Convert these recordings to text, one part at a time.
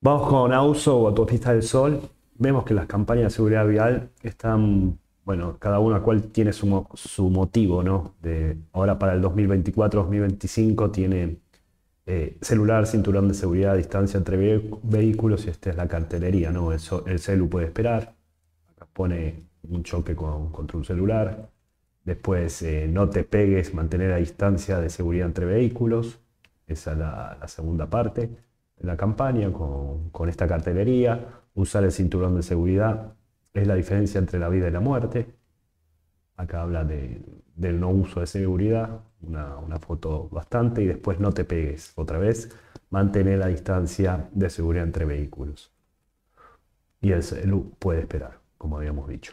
Vamos con AUSO o Autopista del Sol. Vemos que las campañas de seguridad vial están, bueno, cada una cual tiene su, motivo, ¿no? ahora para el 2024-2025 tiene eh, celular, cinturón de seguridad, distancia entre vehículos y esta es la cartelería, ¿no? El, celu puede esperar. Acá pone un choque contra un celular. Después, eh, no te pegues, mantener a distancia de seguridad entre vehículos. Esa es la segunda parte la campaña con, esta cartelería, usar el cinturón de seguridad, es la diferencia entre la vida y la muerte. Acá habla de, del no uso de seguridad, una, foto bastante, y después no te pegues. Otra vez, mantener la distancia de seguridad entre vehículos. Y el puede esperar, como habíamos dicho.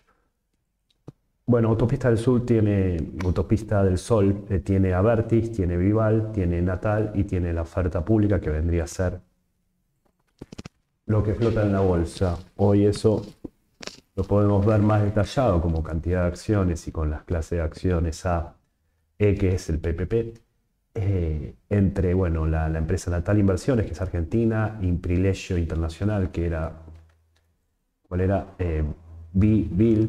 Bueno, Autopista del Sur tiene, Autopista del Sol eh, tiene Avertis, tiene Vival, tiene Natal y tiene la oferta pública que vendría a ser lo que flota en la bolsa. Hoy eso lo podemos ver más detallado como cantidad de acciones y con las clases de acciones A, E, que es el PPP, eh, entre bueno, la, empresa Natal Inversiones, que es argentina, Imprilegio Internacional, que era, ¿cuál era? Eh, b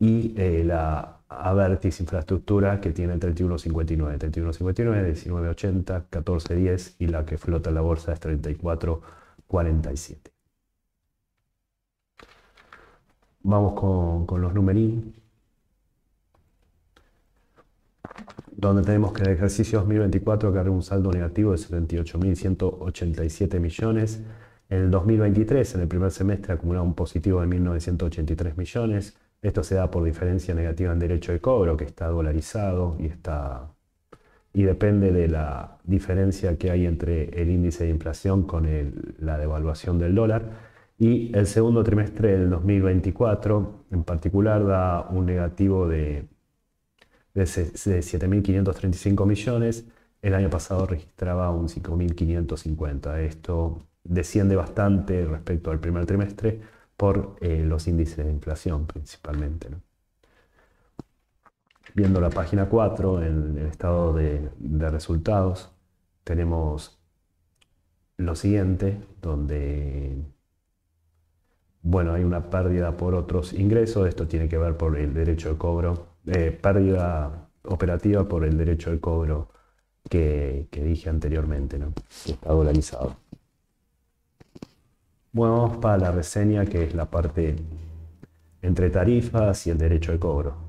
y eh, la Avertis Infraestructura, que tiene el 3159, 3159, 1980, 1410, y la que flota en la bolsa es 34. 47. Vamos con, los numerín. Donde tenemos que el ejercicio 2024 acarreó un saldo negativo de 78.187 millones. En el 2023, en el primer semestre, acumulaba un positivo de 1.983 millones. Esto se da por diferencia negativa en derecho de cobro, que está dolarizado y está y depende de la diferencia que hay entre el índice de inflación con la devaluación del dólar. Y el segundo trimestre del 2024 en particular da un negativo de, de, 7.535 millones. El año pasado registraba un 5.550. Esto desciende bastante respecto al primer trimestre por eh, los índices de inflación principalmente. Viendo la página 4, en el estado de, resultados, tenemos lo siguiente, donde bueno, hay una pérdida por otros ingresos, esto tiene que ver por el derecho de cobro, eh, pérdida operativa por el derecho de cobro que, dije anteriormente, ¿no? que está dolarizado. Bueno, vamos para la reseña, que es la parte entre tarifas y el derecho de cobro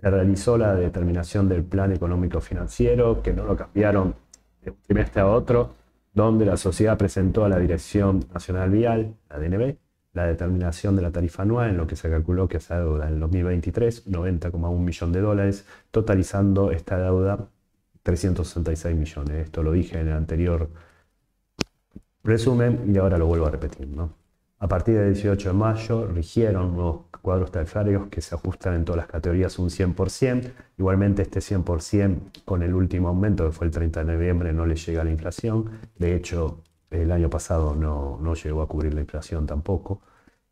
se realizó la determinación del plan económico financiero, que no lo cambiaron de un trimestre a otro, donde la sociedad presentó a la Dirección Nacional Vial, la DNB, la determinación de la tarifa anual, en lo que se calculó que esa deuda en 2023, 90,1 millones de dólares, totalizando esta deuda 366 millones. Esto lo dije en el anterior resumen y ahora lo vuelvo a repetir. ¿no? A partir del 18 de mayo rigieron nuevos cuadros tarifarios que se ajustan en todas las categorías un 100%. Igualmente este 100% con el último aumento que fue el 30 de noviembre no le llega a la inflación. De hecho, el año pasado no, llegó a cubrir la inflación tampoco.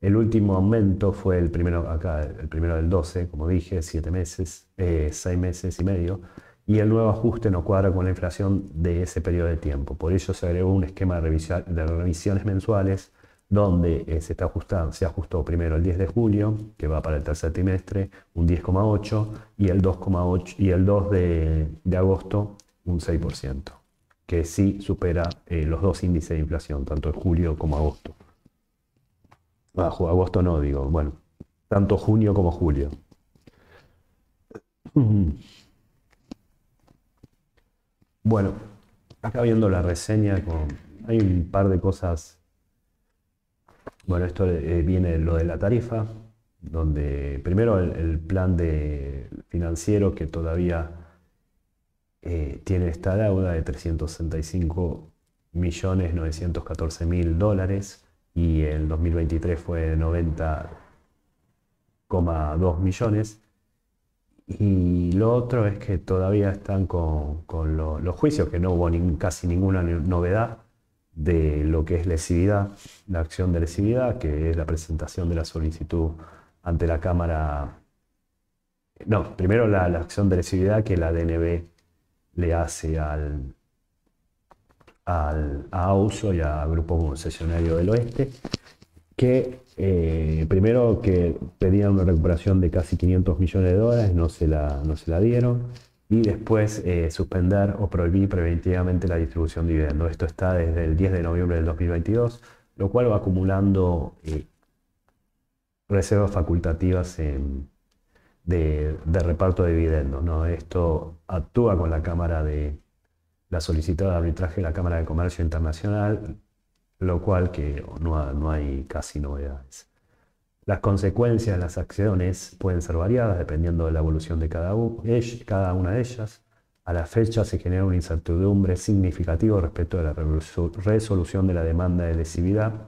El último aumento fue el primero, acá, el primero del 12, como dije, 7 meses, 6 eh, meses y medio. Y el nuevo ajuste no cuadra con la inflación de ese periodo de tiempo. Por ello se agregó un esquema de revisiones mensuales donde eh, se, está ajustando, se ajustó primero el 10 de julio, que va para el tercer trimestre, un 10,8%, y el 2,8% y el 2 de, agosto, un 6%, que sí supera eh, los dos índices de inflación, tanto en julio como agosto. bajo agosto no, digo, bueno, tanto junio como julio. Bueno, acá viendo la reseña, hay un par de cosas bueno, esto viene eh, viene lo de la tarifa, donde primero el, plan de financiero que todavía eh, tiene esta deuda de 365 millones 914 mil dólares y el 2023 fue de 90,2 millones. Y lo otro es que todavía están con, los juicios, que no hubo casi ninguna novedad de lo que es lesividad, la acción de lesividad, que es la presentación de la solicitud ante la Cámara. No, primero la, acción de lesividad que la DNB le hace al, al, AUSO y a Grupo Concesionario del Oeste, que eh, primero que pedían una recuperación de casi 500 millones de dólares, no no se la dieron y después eh, suspender o prohibir preventivamente la distribución de dividendos. Esto está desde el 10 de noviembre del 2022, lo cual va acumulando eh, reservas facultativas de, reparto de dividendos. ¿no? Esto actúa con la Cámara de la solicitada de arbitraje de la Cámara de Comercio Internacional, lo cual que no hay casi novedades. Las consecuencias de las acciones pueden ser variadas dependiendo de la evolución de cada, una de ellas. A la fecha se genera una incertidumbre significativa respecto de la resolución de la demanda de lesividad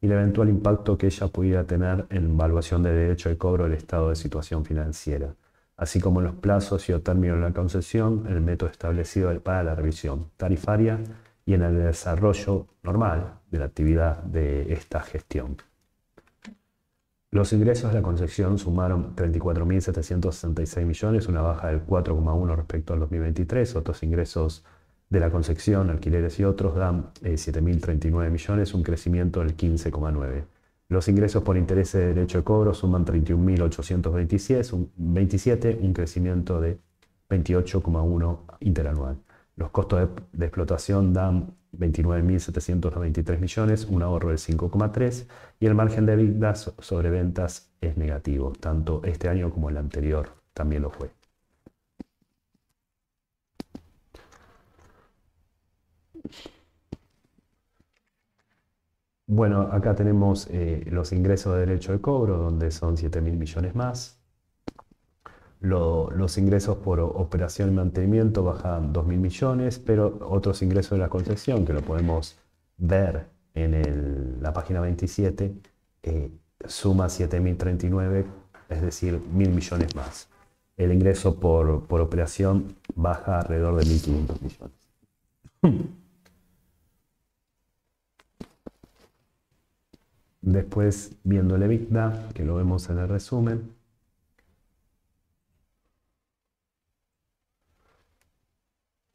y el eventual impacto que ella pudiera tener en evaluación de derecho de cobro del estado de situación financiera, así como en los plazos y o términos de la concesión, el método establecido para la revisión tarifaria y en el desarrollo normal de la actividad de esta gestión. Los ingresos de la Concepción sumaron 34.766 millones, una baja del 4,1 respecto al 2023. Otros ingresos de la Concepción, alquileres y otros dan 7.039 eh, millones, un crecimiento del 15,9. Los ingresos por interés de derecho de cobro suman 31.827, un, un crecimiento de 28,1 interanual. Los costos de explotación dan 29.793 millones, un ahorro del 5,3 y el margen de EBITDA sobre ventas es negativo, tanto este año como el anterior también lo fue. Bueno, acá tenemos eh, los ingresos de derecho de cobro, donde son 7.000 millones más los ingresos por operación y mantenimiento bajan 2.000 millones, pero otros ingresos de la concesión, que lo podemos ver en la página 27, eh, suma 7.039, es decir, 1.000 millones más. El ingreso por, por operación baja alrededor de 1.500 millones. Después, viendo el EBITDA, que lo vemos en el resumen,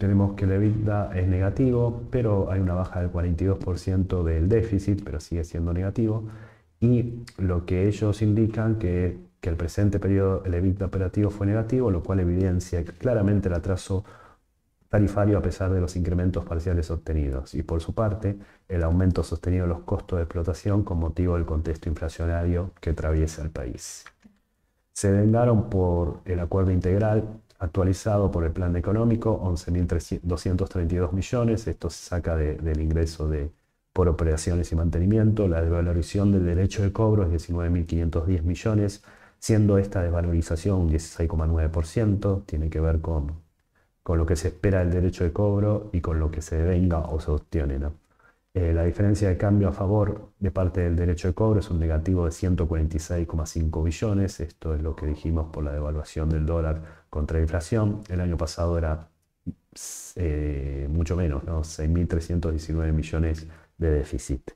Tenemos que el EBITDA es negativo, pero hay una baja del 42% del déficit, pero sigue siendo negativo. Y lo que ellos indican que, que el presente periodo el EBITDA operativo fue negativo, lo cual evidencia claramente el atraso tarifario a pesar de los incrementos parciales obtenidos y por su parte el aumento sostenido de los costos de explotación con motivo del contexto inflacionario que atraviesa el país. Se vengaron por el acuerdo integral actualizado por el plan económico, 11.232 millones. Esto se saca del ingreso de, por operaciones y mantenimiento. La desvalorización del derecho de cobro es 19.510 millones, siendo esta desvalorización un 16,9%. Tiene que ver con, con lo que se espera del derecho de cobro y con lo que se venga o se obtiene. Eh, la diferencia de cambio a favor de parte del derecho de cobro es un negativo de 146,5 billones. Esto es lo que dijimos por la devaluación del dólar contra la inflación. El año pasado era eh, mucho menos, 6.319 millones de déficit.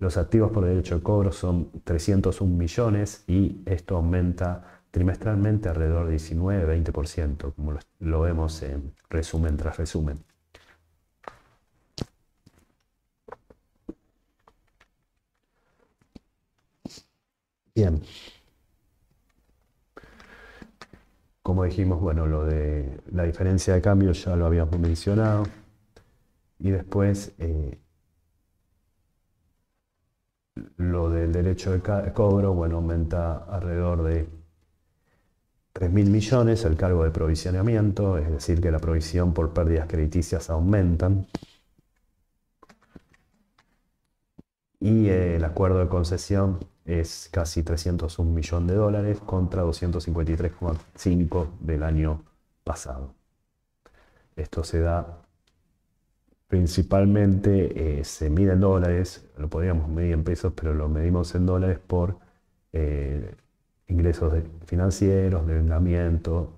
Los activos por derecho de cobro son 301 millones y esto aumenta trimestralmente alrededor de 19-20%, como lo vemos en resumen tras resumen. Como dijimos, bueno, lo de la diferencia de cambio ya lo habíamos mencionado. Y después eh, lo del derecho de cobro, bueno, aumenta alrededor de 3.000 millones el cargo de provisionamiento, es decir, que la provisión por pérdidas crediticias aumentan. Y eh, el acuerdo de concesión es casi 301 millón de dólares contra 253,5 del año pasado. Esto se da principalmente, eh, se mide en dólares, lo podríamos medir en pesos, pero lo medimos en dólares por eh, ingresos financieros, devengamiento,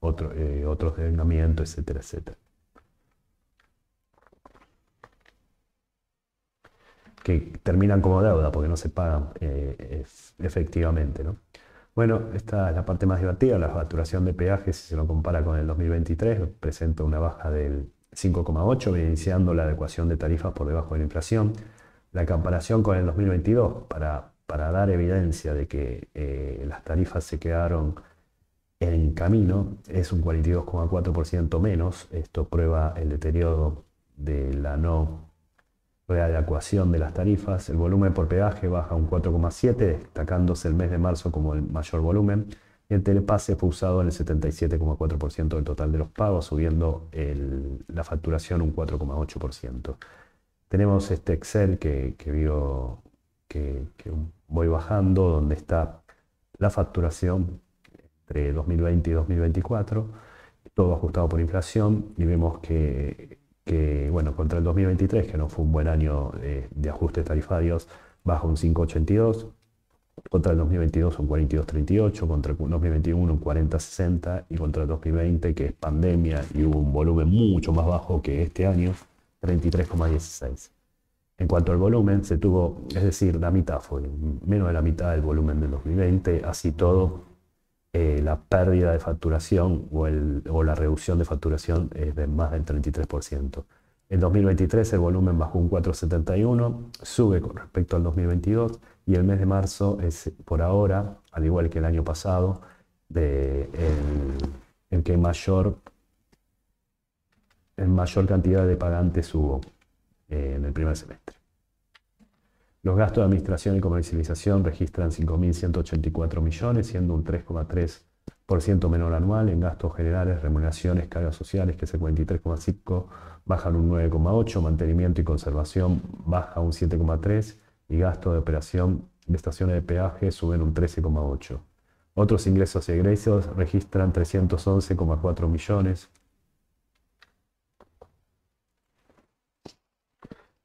otro, eh, otros devengamientos, etcétera, etcétera. que terminan como deuda porque no se pagan eh, efectivamente. ¿no? Bueno, esta es la parte más divertida, la facturación de peajes, si se lo compara con el 2023, presenta una baja del 5,8, evidenciando la adecuación de tarifas por debajo de la inflación. La comparación con el 2022, para, para dar evidencia de que eh, las tarifas se quedaron en camino, es un 42,4% menos. Esto prueba el deterioro de la no adecuación de las tarifas. El volumen por peaje baja un 4,7, destacándose el mes de marzo como el mayor volumen. Y el telepase fue usado en el 77,4% del total de los pagos, subiendo la facturación un 4,8%. Tenemos este Excel que, vio que, que voy bajando, donde está la facturación entre 2020 y 2024, todo ajustado por inflación, y vemos que que, bueno, contra el 2023, que no fue un buen año eh, de ajustes tarifarios, bajó un 5,82, contra el 2022 un 42,38, contra el 2021 un 40,60 y contra el 2020, que es pandemia y hubo un volumen mucho más bajo que este año, 33,16. En cuanto al volumen, se tuvo, es decir, la mitad, fue menos de la mitad del volumen del 2020, así todo, eh, la pérdida de facturación o, la reducción de facturación es de más del 33%. En 2023 el volumen bajó un 4,71, sube con respecto al 2022 y el mes de marzo es por ahora, al igual que el año pasado, de el, que mayor, en mayor cantidad de pagantes hubo eh, en el primer semestre. Los gastos de administración y comercialización registran 5.184 millones, siendo un 3,3% menor anual. En gastos generales, remuneraciones, cargas sociales, que es el 43,5%, bajan un 9,8%. Mantenimiento y conservación baja un 7,3%. Y gastos de operación de estaciones de peaje suben un 13,8%. Otros ingresos y egresos registran 311,4 millones.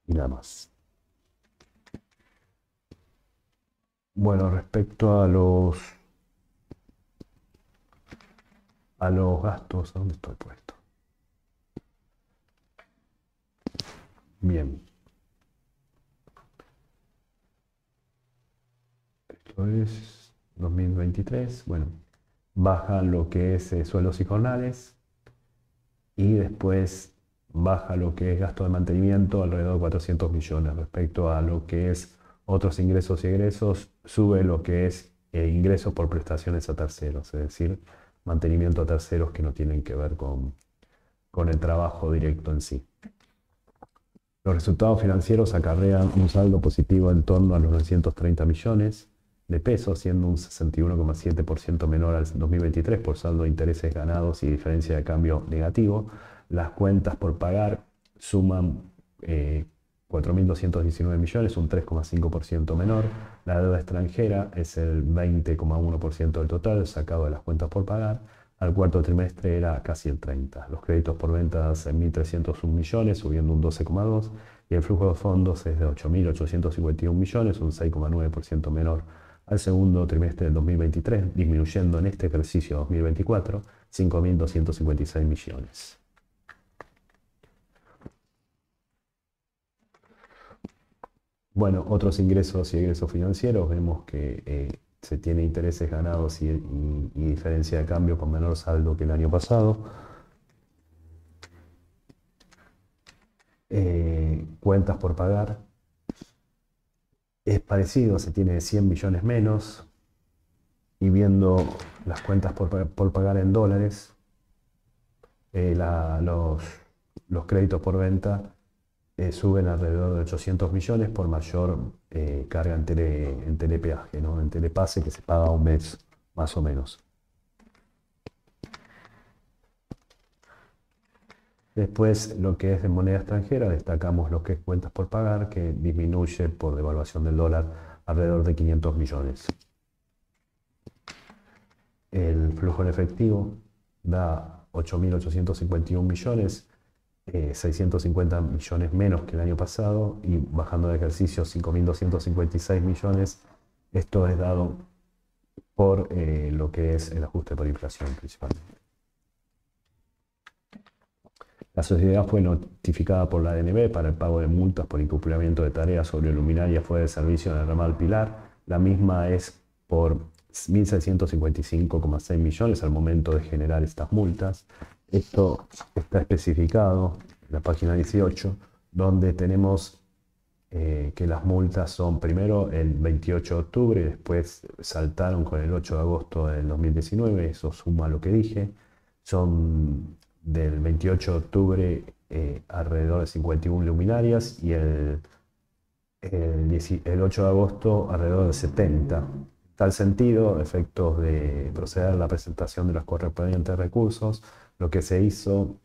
Y nada más. Bueno, respecto a los a los gastos, ¿a dónde estoy puesto? Bien. Esto es 2023. Bueno, baja lo que es eh, suelos y jornales y después baja lo que es gasto de mantenimiento alrededor de 400 millones respecto a lo que es otros ingresos y egresos, sube lo que es eh, ingresos por prestaciones a terceros, es decir, mantenimiento a terceros que no tienen que ver con, el trabajo directo en sí. Los resultados financieros acarrean un saldo positivo en torno a los 930 millones de pesos, siendo un 61,7% menor al 2023 por saldo de intereses ganados y diferencia de cambio negativo. Las cuentas por pagar suman eh, 4.219 millones, un 3,5% menor. La deuda extranjera es el 20,1% del total, sacado de las cuentas por pagar. Al cuarto trimestre era casi el 30%. Los créditos por ventas en 1.301 millones, subiendo un 12,2%. Y el flujo de fondos es de 8.851 millones, un 6,9% menor al segundo trimestre del 2023, disminuyendo en este ejercicio 2024 5.256 millones. Bueno, otros ingresos y egresos financieros, vemos que eh, se tiene intereses ganados y, diferencia de cambio con menor saldo que el año pasado. Eh, cuentas por pagar. Es parecido, se tiene 100 millones menos. Y viendo las cuentas por, pagar en dólares, eh, los créditos por venta eh, suben alrededor de 800 millones por mayor eh, carga en, tele, en telepeaje, en telepase que se paga un mes más o menos. Después, lo que es de moneda extranjera, destacamos lo que es cuentas por pagar, que disminuye por devaluación del dólar alrededor de 500 millones. El flujo en efectivo da 8.851 millones, 650 eh, millones menos que el año pasado y bajando de ejercicio 5.256 millones. Esto es dado por eh, lo que es el ajuste por inflación principalmente. La sociedad fue notificada por la DNB para el pago de multas por incumplimiento de tareas sobre luminarias fuera de servicio en el ramal Pilar. La misma es por 1.655,6 millones al momento de generar estas multas. Esto está especificado en la página 18, donde tenemos eh, que las multas son primero el 28 de octubre, después saltaron con el 8 de agosto del 2019, eso suma lo que dije. Son del 28 de octubre eh, alrededor de 51 luminarias y el, 8 de agosto alrededor de 70. tal sentido, efectos de proceder a la presentación de los correspondientes recursos, lo que se hizo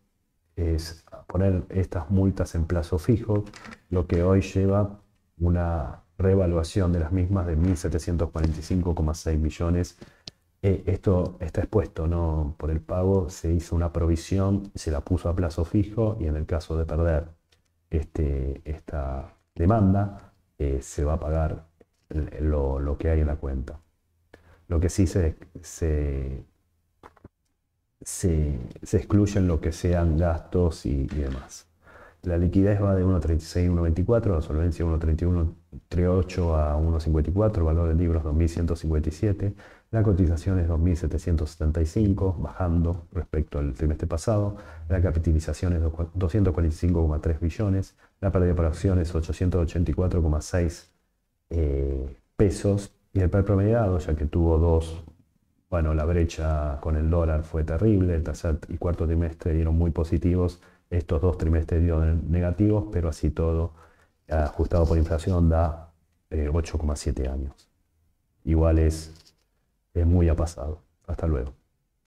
es poner estas multas en plazo fijo, lo que hoy lleva una revaluación de las mismas de 1.745,6 millones. Eh, esto está expuesto ¿no? por el pago, se hizo una provisión, se la puso a plazo fijo y en el caso de perder este, esta demanda, eh, se va a pagar lo, lo, que hay en la cuenta. Lo que sí se, se se, excluyen lo que sean gastos y, demás. La liquidez va de 1.36 a 1.24, la solvencia 1.31.38 a 1.54, valor de libros 2.157, la cotización es 2.775, bajando respecto al trimestre pasado, la capitalización es 245,3 billones, la pérdida por acción es 884,6 eh, pesos y el par promediado, ya que tuvo dos bueno, la brecha con el dólar fue terrible, el tercer y cuarto trimestre dieron muy positivos, estos dos trimestres dieron negativos, pero así todo, ajustado por inflación, da 8,7 eh, años. Igual es, es muy pasado. Hasta luego.